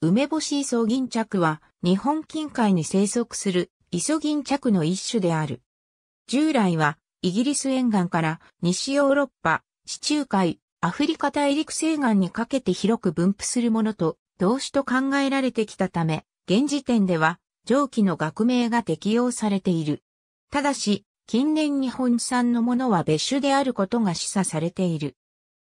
梅干しイソギンチャクは日本近海に生息するイソギンチャクの一種である。従来はイギリス沿岸から西ヨーロッパ、地中海、アフリカ大陸西岸にかけて広く分布するものと同種と考えられてきたため、現時点では上記の学名が適用されている。ただし、近年日本産のものは別種であることが示唆されている。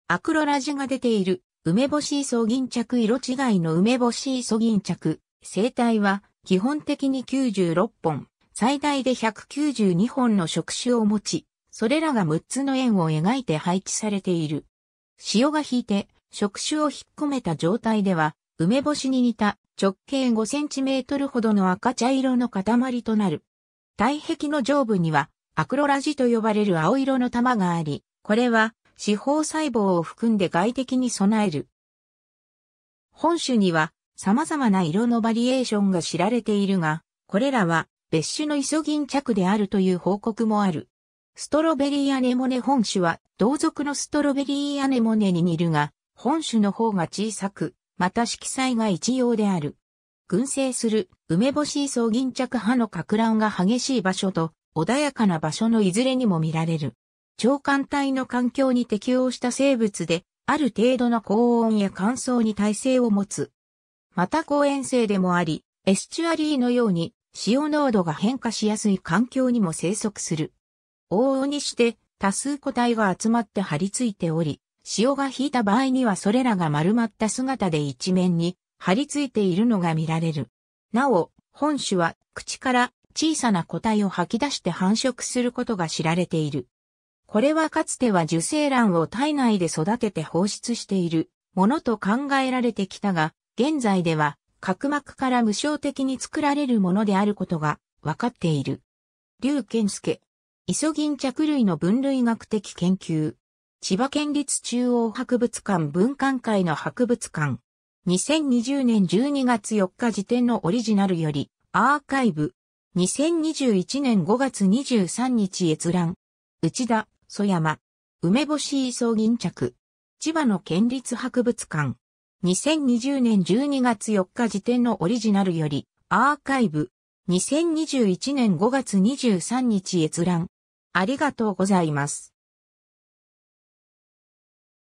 アクロラジが出ている梅干し磯銀着色違いの梅干し磯銀着、生体は基本的に96本、最大で192本の触手を持ち、それらが6つの円を描いて配置されている。潮が引いて触手を引っ込めた状態では、梅干しに似た直径5センチメートルほどの赤茶色の塊となる。体壁の上部にはアクロラジと呼ばれる青色の玉があり、これは四方細胞を含んで外的に備える。本種には様々な色のバリエーションが知られているが、これらは別種のイソギンチャクであるという報告もある。ストロベリーアネモネ本種は同族のストロベリーアネモネに似るが、本種の方が小さく、また色彩が一様である。群生する梅干しイソギンチャク派の格乱が激しい場所と穏やかな場所のいずれにも見られる。長官帯の環境に適応した生物で、ある程度の高温や乾燥に耐性を持つ。また講演生でもあり、エスチュアリーのように塩濃度が変化しやすい環境にも生息する。往々にして多数個体が集まって張り付いており、潮が引いた場合にはそれらが丸まった姿で一面に張り付いているのが見られる。なお、本種は口から小さな個体を吐き出して繁殖することが知られている。これはかつては受精卵を体内で育てて放出しているものと考えられてきたが、現在では角膜から無償的に作られるものであることが分かっている。竜健介、イソギンチャク類の分類学的研究。千葉県立中央博物館文館会の博物館。2020年12月4日時点のオリジナルより、アーカイブ。2021年5月23日閲覧。内田、蘇山、梅干し磯銀着、千葉の県立博物館。2020年12月4日時点のオリジナルより、アーカイブ。2021年5月23日閲覧。ありがとうございます。